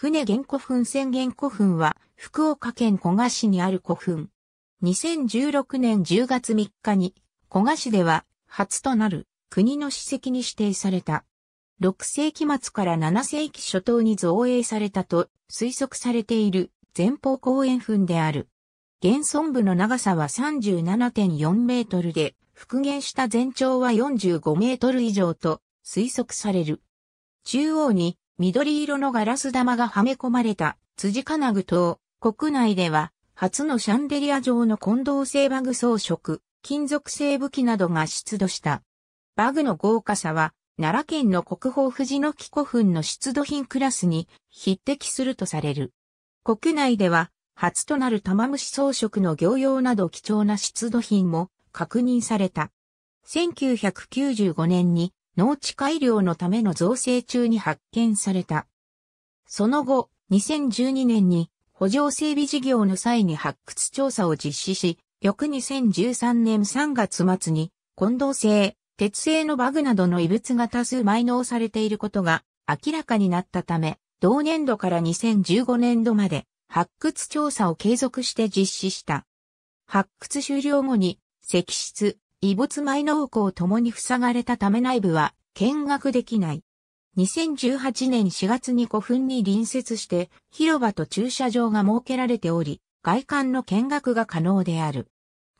船玄古墳千言古墳は福岡県古賀市にある古墳。2016年10月3日に古賀市では初となる国の史跡に指定された。6世紀末から7世紀初頭に造営されたと推測されている前方後円墳である。現存部の長さは37.4メートルで、復元した全長は45メートル以上と推測される。中央に緑色のガラス玉がはめ込まれた辻金具と国内では初のシャンデリア状の混同性バグ装飾、金属製武器などが出土した。バグの豪華さは奈良県の国宝藤の木古墳の出土品クラスに匹敵するとされる。国内では初となる玉虫装飾の行用など貴重な出土品も確認された。1995年に農地改良のための造成中に発見された。その後、2012年に補助整備事業の際に発掘調査を実施し、翌2013年3月末に混同性、鉄製のバグなどの異物が多数埋納されていることが明らかになったため、同年度から2015年度まで発掘調査を継続して実施した。発掘終了後に石室、異没埋農庫を共に塞がれたため内部は見学できない。2018年4月に古墳に隣接して広場と駐車場が設けられており、外観の見学が可能である。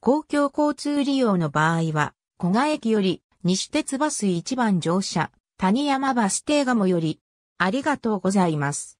公共交通利用の場合は、小賀駅より西鉄バス一番乗車、谷山バス停がもより、ありがとうございます。